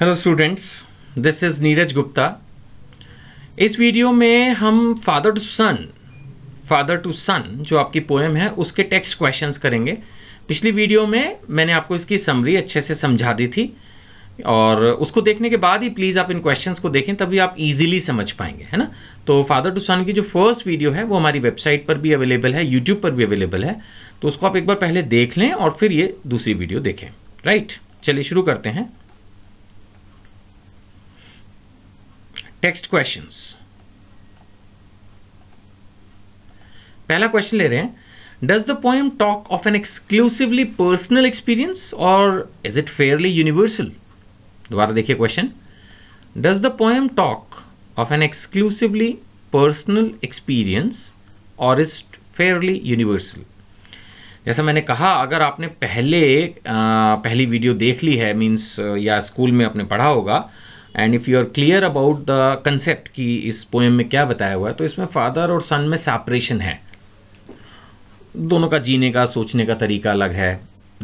Hello students this is Neeraj Gupta इस video में हम father to son father to son जो आपकी पोएम है उसके टेक्स्ट क्वेश्चंस करेंगे पिछली वीडियो में मैंने आपको इसकी समरी अच्छे से समझा दी थी और उसको देखने के बाद ही प्लीज़ आप इन क्वेश्चंस को देखें तभी आप इजीली समझ पाएंगे है ना तो फादर टू सन की जो फर्स्ट वीडियो है वो हमारी वेबसाइट पर भी अवेलेबल है यूट्यूब पर भी अवेलेबल है तो उसको आप एक बार पहले देख लें और फिर ये दूसरी वीडियो देखें राइट चलिए शुरू करते हैं टेक्स्ट क्वेश्चंस पहला क्वेश्चन ले रहे हैं does the poem talk of an exclusively personal experience और इज इट फेयरली यूनिवर्सल दोबारा देखिए question does the poem talk of an exclusively personal experience और इज फेयरली यूनिवर्सल जैसा मैंने कहा अगर आपने पहले आ, पहली वीडियो देख ली है मीन्स या स्कूल में आपने पढ़ा होगा and if you are clear about the concept कि इस पोएम में क्या बताया हुआ है तो इसमें फादर और सन में सेपरेशन है दोनों का जीने का सोचने का तरीका अलग है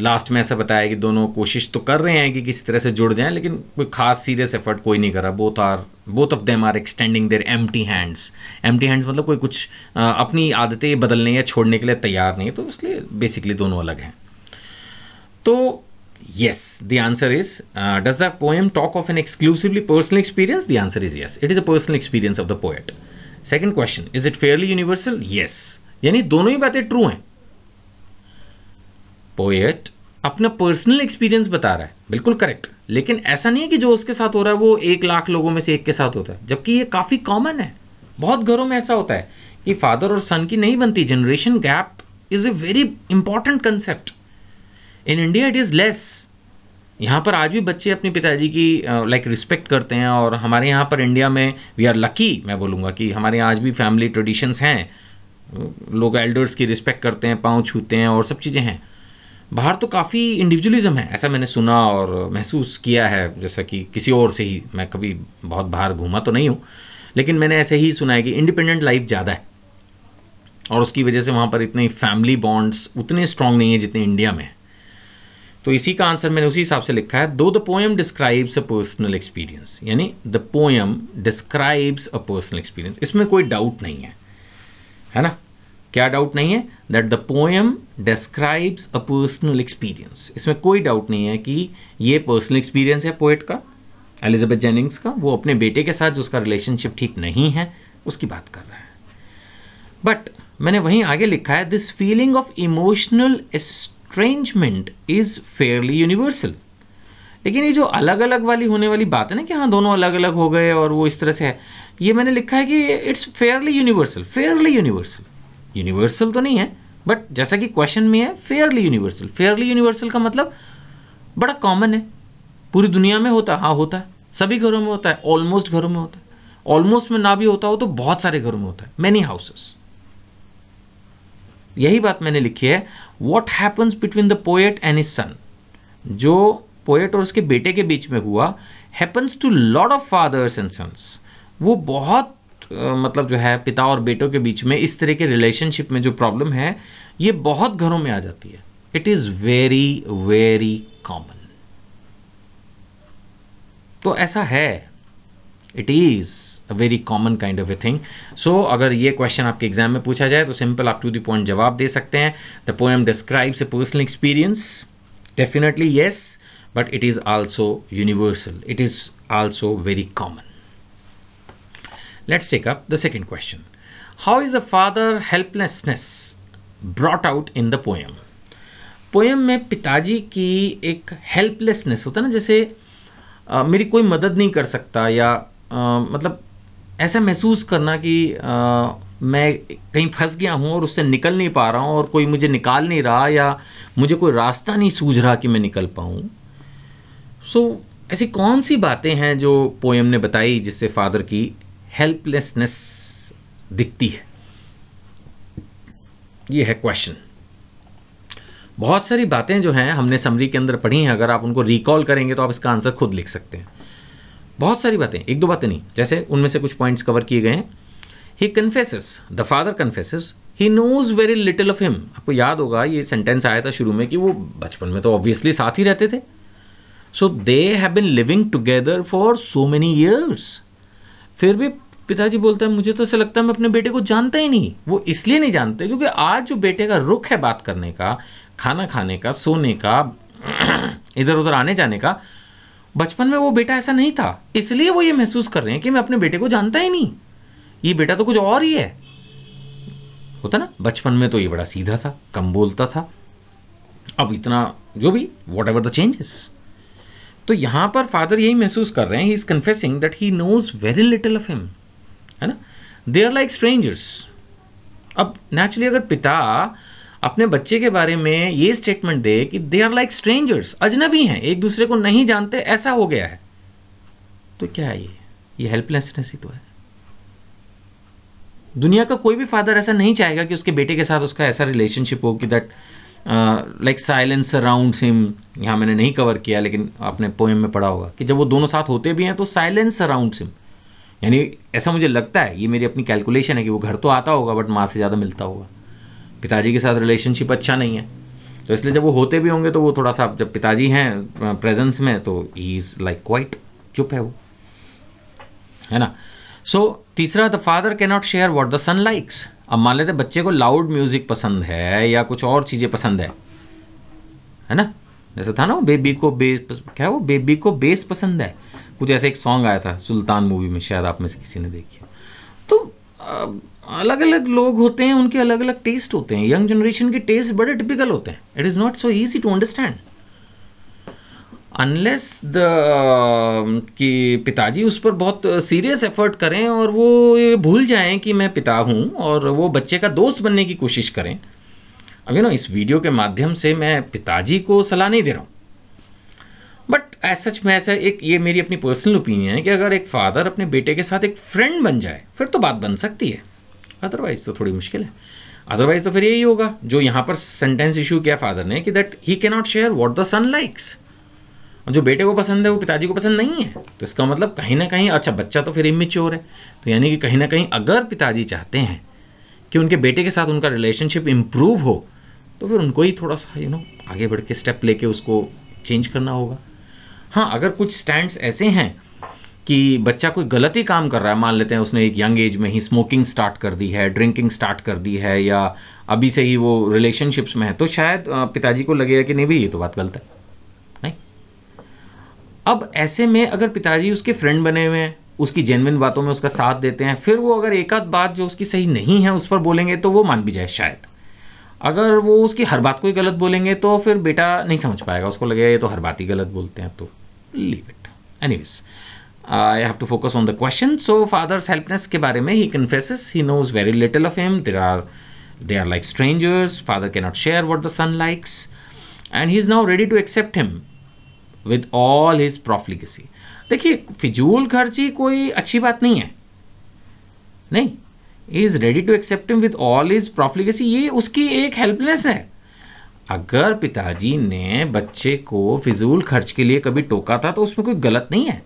लास्ट में ऐसा बताया कि दोनों कोशिश तो कर रहे हैं कि किसी तरह से जुड़ जाएं लेकिन कोई खास सीरियस एफर्ट कोई नहीं करा both are both of them are extending their empty hands empty hands मतलब कोई कुछ आ, अपनी आदतें बदलने या छोड़ने के लिए तैयार नहीं है तो इसलिए बेसिकली दोनों अलग हैं तो Yes, the answer is, uh, does the poem talk of an exclusively personal experience? The answer is yes. It is a personal experience of the poet. Second question, is it fairly universal? Yes. yani dono hi baatein true hain poet अपना personal experience बता रहा है बिल्कुल correct लेकिन ऐसा नहीं है कि जो उसके साथ हो रहा है वो एक लाख लोगों में से एक के साथ होता है जबकि ये काफ़ी कॉमन है बहुत घरों में ऐसा होता है कि फादर और सन की नहीं बनती generation gap is a very important concept in India it is less यहाँ पर आज भी बच्चे अपने पिताजी की लाइक uh, रिस्पेक्ट like, करते हैं और हमारे यहाँ पर इंडिया में वी आर लकी मैं बोलूँगा कि हमारे यहाँ आज भी फैमिली ट्रेडिशंस हैं लोग एल्डर्स की रिस्पेक्ट करते हैं पाँव छूते हैं और सब चीज़ें हैं बाहर तो काफ़ी इंडिविजुअलिज्म है ऐसा मैंने सुना और महसूस किया है जैसा कि किसी और से ही मैं कभी बहुत बाहर घूमा तो नहीं हूँ लेकिन मैंने ऐसे ही सुना है कि इंडिपेंडेंट लाइफ ज़्यादा है और उसकी वजह से वहाँ पर इतने फैमिली बॉन्ड्स उतने स्ट्रांग नहीं है जितने इंडिया में तो इसी का आंसर मैंने उसी हिसाब से लिखा है though the poem describes a personal experience यानी the poem describes a personal experience इसमें कोई डाउट नहीं है है ना क्या डाउट नहीं है that the poem describes a personal experience इसमें कोई डाउट नहीं है कि ये पर्सनल एक्सपीरियंस है पोएट का एलिजाबेथ जेनिंग्स का वो अपने बेटे के साथ जो उसका रिलेशनशिप ठीक नहीं है उसकी बात कर रहा है बट मैंने वहीं आगे लिखा है this feeling of emotional estrangement is fairly universal लेकिन ये जो अलग अलग वाली होने वाली बात है ना कि हाँ दोनों अलग अलग हो गए और वो इस तरह से है ये मैंने लिखा है कि it's fairly universal fairly universal universal तो नहीं है बट जैसा कि क्वेश्चन में है फेयरली यूनिवर्सल फेयरली यूनिवर्सल का मतलब बड़ा कॉमन है पूरी दुनिया में होता है हाँ होता है सभी घरों में होता है ऑलमोस्ट घरों में होता है ऑलमोस्ट में ना भी होता हो तो बहुत सारे घरों में होता है मैनी हाउसेस यही बात मैंने लिखी है what happens between the poet and his son जो पोएट और उसके बेटे के बीच में हुआ happens to lots of fathers and sons वो बहुत मतलब जो है पिता और बेटों के बीच में इस तरह के रिलेशनशिप में जो प्रॉब्लम है ये बहुत घरों में आ जाती है it is very very common तो ऐसा है it is a very common kind of a thing so अगर ये क्वेश्चन आपके एग्जाम में पूछा जाए तो सिंपल आप टू द पॉइंट जवाब दे सकते हैं the poem describes a personal experience definitely yes but it is also universal it is also very common let's take up the second question how is the father helplessness brought out in the poem poem में पिताजी की एक helplessness होता है ना जैसे आ, मेरी कोई मदद नहीं कर सकता या मतलब ऐसा महसूस करना कि आ, मैं कहीं फंस गया हूँ और उससे निकल नहीं पा रहा हूँ और कोई मुझे निकाल नहीं रहा या मुझे कोई रास्ता नहीं सूझ रहा कि मैं निकल पाऊँ सो so, ऐसी कौन सी बातें हैं जो पोएम ने बताई जिससे फादर की हेल्पलेसनेस दिखती है ये है क्वेश्चन बहुत सारी बातें जो हैं हमने समरी के अंदर पढ़ी हैं अगर आप उनको रिकॉल करेंगे तो आप इसका आंसर खुद लिख सकते हैं बहुत सारी बातें एक दो बातें नहीं जैसे उनमें से कुछ पॉइंट्स कवर किए गए हैं he confesses the father confess he knows very little of him आपको याद होगा ये सेंटेंस आया था शुरू में कि वो बचपन में तो ऑब्वियसली साथ ही रहते थे so they have been living together for so many years फिर भी पिताजी बोलता है मुझे तो ऐसा लगता है मैं अपने बेटे को जानता ही नहीं वो इसलिए नहीं जानते क्योंकि आज जो बेटे का रुख है बात करने का खाना खाने का सोने का इधर उधर आने जाने का बचपन में वो बेटा ऐसा नहीं था इसलिए वो ये महसूस कर रहे हैं कि मैं अपने बेटे को जानता ही नहीं ये बेटा तो कुछ और ही है होता ना बचपन में तो ये बड़ा सीधा था कम बोलता था अब इतना जो भी वॉट एवर द चेंजेस तो यहां पर फादर यही महसूस कर रहे हैं he is confessing that he knows very little of him है ना दे आर लाइक स्ट्रेंजर्स अब नेचुरली अगर पिता अपने बच्चे के बारे में ये स्टेटमेंट दे कि दे आर लाइक स्ट्रेंजर्स अजनबी हैं एक दूसरे को नहीं जानते ऐसा हो गया है तो क्या है ये ये हेल्पलेसनेस ही तो है दुनिया का कोई भी फादर ऐसा नहीं चाहेगा कि उसके बेटे के साथ उसका ऐसा रिलेशनशिप हो कि that like silence around him यहाँ मैंने नहीं कवर किया लेकिन आपने पोएम में पढ़ा होगा कि जब वो दोनों साथ होते भी हैं तो साइलेंस अराउंड हिम यानी ऐसा मुझे लगता है ये मेरी अपनी कैलकुलेशन है कि वो घर तो आता होगा बट माँ से ज़्यादा मिलता होगा पिताजी के साथ रिलेशनशिप अच्छा नहीं है तो इसलिए जब वो होते भी होंगे तो वो थोड़ा सा जब पिताजी हैं प्रेजेंस में तो ही इज़ लाइक क्वाइट चुप है वो है ना सो so, तीसरा the father can not share what the son likes अब मान लेते बच्चे को लाउड म्यूजिक पसंद है या कुछ और चीज़ें पसंद है है ना जैसे था ना वो बेबी को बेस क्या है वो बेबी को बेस पसंद है कुछ ऐसे एक सॉन्ग आया था सुल्तान मूवी में शायद आप में से किसी ने देखी तो आ, अलग अलग लोग होते हैं उनके अलग अलग टेस्ट होते हैं यंग जनरेशन के टेस्ट बड़े टिपिकल होते हैं it is not so easy to understand unless the कि पिताजी उस पर बहुत सीरियस एफर्ट करें और वो ये भूल जाएं कि मैं पिता हूँ और वो बच्चे का दोस्त बनने की कोशिश करें अब यू नो इस वीडियो के माध्यम से मैं पिताजी को सलाह नहीं दे रहा हूँ बट एज सच में ऐसा एक ये मेरी अपनी पर्सनल ओपिनियन है कि अगर एक फादर अपने बेटे के साथ एक फ्रेंड बन जाए फिर तो बात बन सकती है अदरवाइज तो थोड़ी मुश्किल है अदरवाइज तो फिर यही होगा जो यहाँ पर सेंटेंस इशू किया फादर ने कि that he can not share what the son likes और जो बेटे को पसंद है वो पिताजी को पसंद नहीं है तो इसका मतलब कहीं ना कहीं अच्छा बच्चा तो फिर इमेच्योर है तो यानी कि कहीं ना कहीं अगर पिताजी चाहते हैं कि उनके बेटे के साथ उनका रिलेशनशिप इम्प्रूव हो तो फिर उनको ही थोड़ा सा यू नो आगे बढ़ के स्टेप लेके उसको चेंज करना होगा हाँ अगर कुछ स्टैंड्स ऐसे हैं कि बच्चा कोई गलत ही काम कर रहा है मान लेते हैं उसने एक यंग एज में ही स्मोकिंग स्टार्ट कर दी है ड्रिंकिंग स्टार्ट कर दी है या अभी से ही वो रिलेशनशिप्स में है तो शायद पिताजी को लगेगा कि नहीं भाई ये तो बात गलत है नहीं अब ऐसे में अगर पिताजी उसके फ्रेंड बने हुए हैं उसकी जेनविन बातों में उसका साथ देते हैं फिर वो अगर एक आध बात जो उसकी सही नहीं है उस पर बोलेंगे तो वो मान भी जाए शायद अगर वो उसकी हर बात को ही गलत बोलेंगे तो फिर बेटा नहीं समझ पाएगा उसको लगेगा ये तो हर बात ही गलत बोलते हैं तो leave it anyways I have to focus on the question so father's helplessness के बारे में he confesses he knows very little of him there are they are like strangers father can not share what the son likes and he is now ready to accept him with all his profligacy देखिए फिजूल खर्ची कोई अच्छी बात नहीं है नहीं he is ready to accept him with all his profligacy ये उसकी एक हेल्पलेस है अगर पिताजी ने बच्चे को फिजूल खर्च के लिए कभी टोका था तो उसमें कोई गलत नहीं है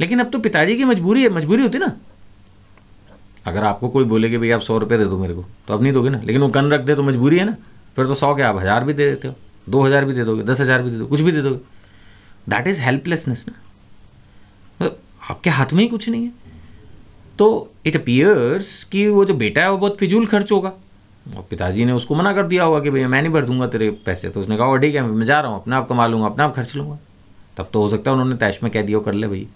लेकिन अब तो पिताजी की मजबूरी है मजबूरी होती ना अगर आपको कोई बोले कि भाई आप सौ रुपये दे दो मेरे को तो अब नहीं दोगे ना लेकिन वो गन रख दे तो मजबूरी है ना फिर तो सौ के आप हज़ार भी दे देते हो दो हज़ार भी दे दोगे दस हज़ार भी दे दो कुछ भी दे दोगे दैट इज़ हेल्पलेसनेस ना मतलब आपके हाथ में ही कुछ नहीं है तो इट अपियर्स कि वो जो बेटा है वो बहुत फिजूल खर्च होगा और पिताजी ने उसको मना कर दिया होगा कि भैया मैं नहीं भर दूंगा तेरे पैसे तो उसने कहा ठीक है मैं जा रहा हूँ अपने आप कमा लूँगा अपने आप खर्च लूँगा तब तो हो सकता है उन्होंने तैश में कह दिया कर ले भाई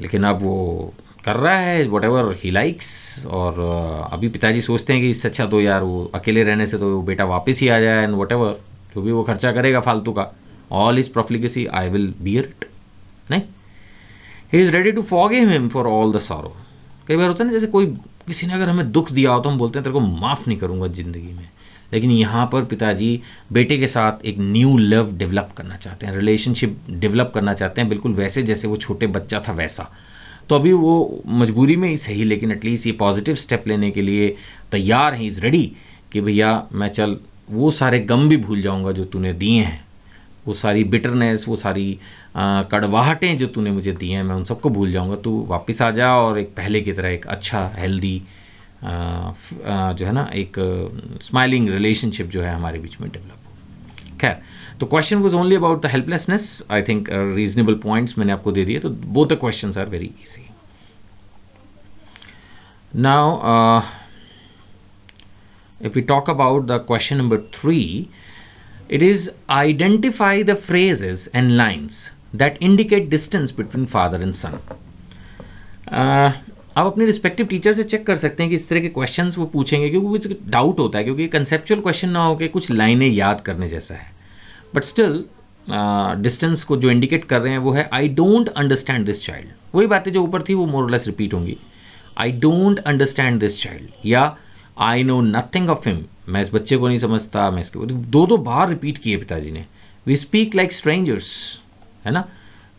लेकिन अब वो कर रहा है वट एवर ही लाइक्स और uh, अभी पिताजी सोचते हैं कि इससे अच्छा तो यार वो अकेले रहने से तो वो बेटा वापस ही आ जाए एंड वट एवर जो भी वो खर्चा करेगा फालतू का all his profligacy I will bear it नहीं he is ready to forgive him for all the sorrow कई बार होता है ना जैसे कोई किसी ने अगर हमें दुख दिया हो तो हम बोलते हैं तेरे को माफ़ नहीं करूँगा ज़िंदगी में लेकिन यहाँ पर पिताजी बेटे के साथ एक न्यू लव डेवलप करना चाहते हैं रिलेशनशिप डेवलप करना चाहते हैं बिल्कुल वैसे जैसे वो छोटे बच्चा था वैसा तो अभी वो मजबूरी में ही सही लेकिन एटलीस्ट ये पॉजिटिव स्टेप लेने के लिए तैयार हैं इज़ रेडी कि भैया मैं चल वो सारे गम भी भूल जाऊँगा जो तूने दिए हैं वो सारी बिटरनेस वो सारी कड़वाहटें जो तूने मुझे दी हैं मैं उन सबको भूल जाऊँगा तू वापस आ जा और एक पहले की तरह एक अच्छा हेल्दी जो है ना एक स्माइलिंग रिलेशनशिप जो है हमारे बीच में डेवलप हो खैर तो question was only about the helplessness I think reasonable points मैंने आपको दे दिए तो both the question are very easy now if you talk about the question number three it is identify the phrases and lines that indicate distance between father and son आप अपने respective teacher से check कर सकते हैं कि इस तरह के क्वेश्चंस वो पूछेंगे क्योंकि कुछ डाउट होता है क्योंकि कंसेप्चुअल क्वेश्चन ना होकर कुछ लाइनें याद करने जैसा है बट स्टिल डिस्टेंस को जो इंडिकेट कर रहे हैं वो है I don't understand this child वही बातें जो ऊपर थी वो मोरलेस रिपीट होंगी I don't understand this child या I know nothing of him मैं इस बच्चे को नहीं समझता मैं इसके दो दो बार रिपीट किए पिताजी ने वी स्पीक लाइक स्ट्रेंजर्स है ना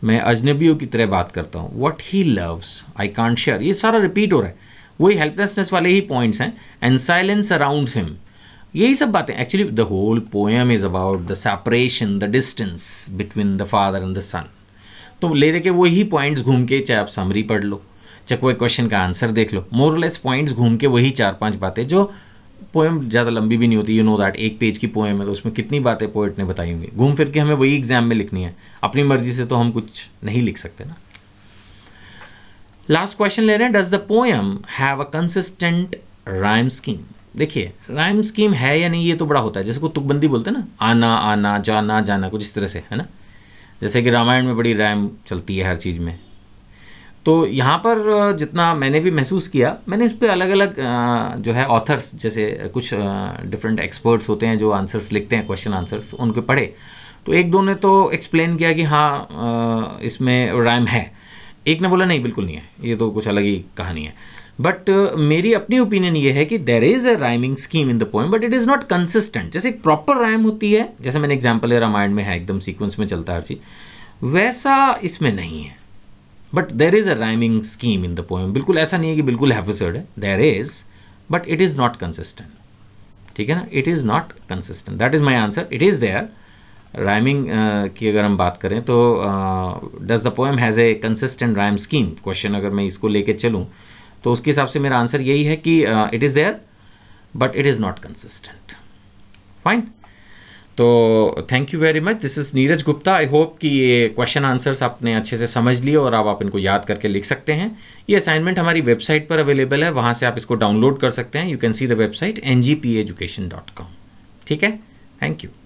मैं अजनबियों की तरह बात करता हूँ what he loves I can't share ये सारा रिपीट हो रहा है वही हेल्पलेसनेस वाले ही पॉइंट्स हैं एंड साइलेंस अराउंड हिम यही सब बातें actually the whole poem is about the separation the distance between the father and the son तो ले लेके वही पॉइंट्स घूम के चाहे आप समरी पढ़ लो चाहे कोई क्वेश्चन का आंसर देख लो मोरलेस पॉइंट्स घूम के वही चार पांच बातें जो पोएम ज़्यादा लंबी भी नहीं होती यू नो दैट एक पेज की पोएम है तो उसमें कितनी बातें पोइट ने बताई होंगी घूम फिर के हमें वही एग्जाम में लिखनी है अपनी मर्जी से तो हम कुछ नहीं लिख सकते ना लास्ट क्वेश्चन ले रहे हैं does the poem have a consistent rhyme scheme देखिए राइम स्कीम है या नहीं ये तो बड़ा होता है जैसे को तुकबंदी बोलते हैं ना आना आना जाना जाना कुछ इस तरह से है ना जैसे कि रामायण में बड़ी रैम चलती है हर चीज़ में तो यहाँ पर जितना मैंने भी महसूस किया मैंने इस पर अलग अलग जो है ऑथर्स जैसे कुछ डिफरेंट एक्सपर्ट्स होते हैं जो आंसर्स लिखते हैं क्वेश्चन आंसर्स उनके पढ़े तो एक दो ने तो एक्सप्लेन किया कि हाँ इसमें रैम है एक ने बोला नहीं बिल्कुल नहीं है ये तो कुछ अलग ही कहानी है बट मेरी अपनी ओपिनियन ये है कि there is a rhyming scheme in the poem but it is not consistent जैसे एक प्रॉपर राइम होती है जैसे मैंने एग्जाम्पल है रामायण में है एकदम सीक्वेंस में चलता है हर चीज़ वैसा इसमें नहीं है but there is a rhyming scheme in the poem बिल्कुल ऐसा नहीं है कि बिल्कुल हैफिसर्ड है there is but it is not consistent ठीक है ना it is not consistent that is my answer it is there rhyming की अगर हम बात करें तो does the poem has a consistent rhyme scheme question अगर मैं इसको लेके चलूँ तो उसके हिसाब से मेरा आंसर यही है कि it is there but it is not consistent fine तो thank you very much this is Neeraj Gupta I hope कि ये क्वेश्चन आंसर्स आपने अच्छे से समझ लिए और अब आप इनको याद करके लिख सकते हैं ये असाइनमेंट हमारी वेबसाइट पर अवेलेबल है वहाँ से आप इसको डाउनलोड कर सकते हैं you can see the website N G P education dot com ठीक है थैंक यू